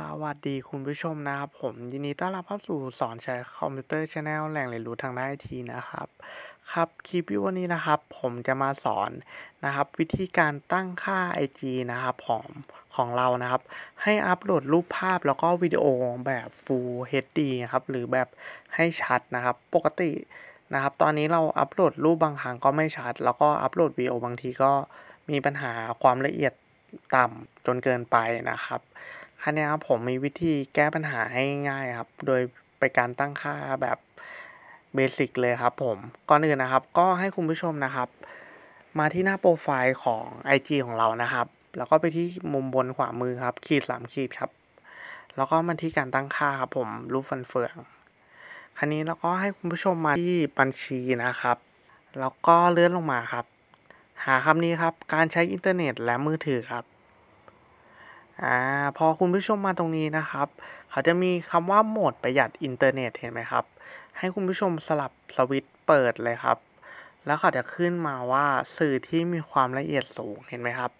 สวัสดีคุณผู้ชมนะครับ ผม ยินดีต้อนรับเข้าสู่สอนใช้คอมพิวเตอร์ชาแนลแหล่งเรียนรู้ทางด้านไอทีนะครับ ครับคลิปวันนี้นะครับ ผมจะมาสอนนะครับ วิธีการตั้งค่า IG นะครับของของเรานะครับ ให้อัปโหลดรูปภาพแล้วก็วิดีโอ แบบ Full HD นะครับหรือแบบให้ชัดนะครับ ปกตินะครับ ตอนนี้เราอัปโหลดรูปบางครั้งก็ไม่ชัด แล้วก็อัปโหลดวิดีโอบางทีก็มีปัญหาความละเอียดต่ำจนเกินไปนะครับคันนี้ครับผมมีวิธีแก้ปัญหาให้ง่ายครับ โดยไปการตั้งค่าแบบเบสิกเลยครับ ผมก่อนอื่นนะครับ ก็ให้คุณผู้ชมนะครับ มาที่หน้าโปรไฟล์ของ IG ของเรานะครับ แล้วก็ไปที่มุมบนขวามือครับ ขีดสามขีดครับแล้วก็มาที่การตั้งค่าครับผมรูปฟันเฟืองคันนี้แล้วก็ให้คุณผู้ชมมาที่บัญชีนะครับแล้วก็เลื่อนลงมาครับ หาคำนี้ครับการใช้อินเทอร์เน็ตและมือถือครับอ่าพอคุณผู้ชมมาตรงนี้นะครับ เขาจะมีคำว่าโหมดประหยัดอินเทอร์เน็ตเห็นไหมครับให้คุณผู้ชมสลับสวิตเปิดเลยครับ แล้วเขาจะขึ้นมาว่าสื่อที่มีความละเอียดสูงเห็นไหมครับ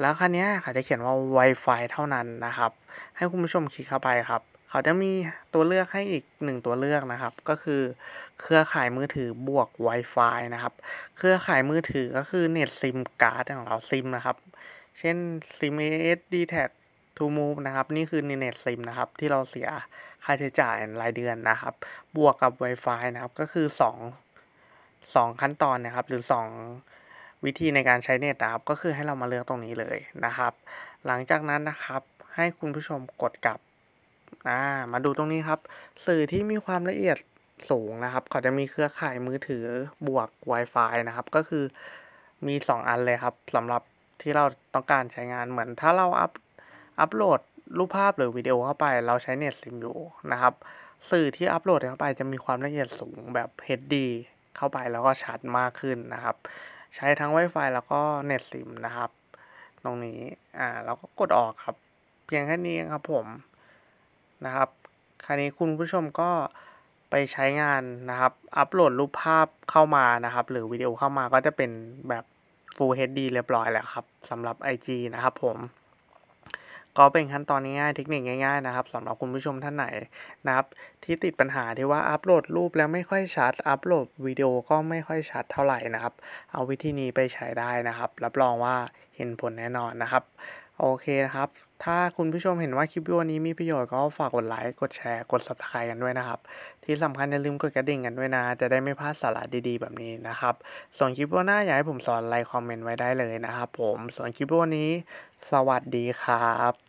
แล้วคันนี้เขาจะเขียนว่า Wi-Fi เท่านั้นนะครับ ให้คุณผู้ชมคลิกเข้าไปครับ เขาจะมีตัวเลือกให้อีกหนึ่งตัวเลือกนะครับ ก็คือ เครือข่ายมือถือบวก Wi-Fi นะครับ เครือข่ายมือถือก็คือเน็ตซิมการ์ดของเราซิม นะครับเช่น SIM AS d t a c to move นะครับนี่คือ n e t SIM นะครับที่เราเสียค่าใช้จ่ายรายเดือนนะครับ บวกกับ Wi-Fi นะครับก็คือ2 2ขั้นตอนนะครับ หรือ 2 วิธีในการใช้เน็ตนะครับก็คือให้เรามาเลือกตรงนี้เลยนะครับ หลังจากนั้นนะครับให้คุณผู้ชมกดกลับามาดูตรงนี้ครับ สื่อที่มีความละเอียดสูงนะครับเขาจะมีเครือข่ายมือถือบวก Wi-Fi นะครับ ก็คือมี 2 อันเลยครับสำหรับที่เราต้องการใช้งานเหมือนถ้าเราอัพอัพโหลดรูปภาพหรือวิดีโอเข้าไป เราใช้เน็ตซิมอยู่นะครับ สื่อที่อัพโหลดเข้าไปจะมีความละเอียดสูงแบบ HD เข้าไปแล้วก็ชัดมากขึ้นนะครับ ใช้ทั้ง Wi-Fi แล้วก็เน็ตซิมนะครับ ตรงนี้อ่าเราก็กดออกครับ เพียงแค่นี้ ครับผมนะครับ คราวนี้คุณผู้ชมก็ไปใช้งานนะครับอัพโหลดรูปภาพเข้ามานะครับ หรือวิดีโอเข้ามาก็จะเป็นแบบ Full HD เรียบร้อยแล้วครับสำหรับ IG นะครับผม ก็เป็นขั้นตอนง่ายๆเทคนิคง่ายๆนะครับสำหรับคุณผู้ชมท่านไหนนะครับที่ติดปัญหาที่ว่าอัปโหลดรูปแล้วไม่ค่อยชัด อัปโหลดวิดีโอก็ไม่ค่อยชัดเท่าไหร่นะครับ เอาวิธีนี้ไปใช้ได้นะครับ รับรองว่าเห็นผลแน่นอนนะครับโอเคนะครับ ถ้าคุณผู้ชมเห็นว่า คลิปวิดีโอนี้มีประโยชน์ก็ฝากกดไลค์ กดแชร์ กด subscribe กันด้วยนะครับ ที่สำคัญอย่าลืมกดกระดิ่งกันด้วยนะ จะได้ไม่พลาดสาระดีๆแบบนี้นะครับ ส่วนคลิปวิดีโอหน้า อยากให้ผมสอนอะไรคอมเมนต์ไว้ได้เลยนะครับผม ส่วนคลิปวิดีโอนี้สวัสดีครับ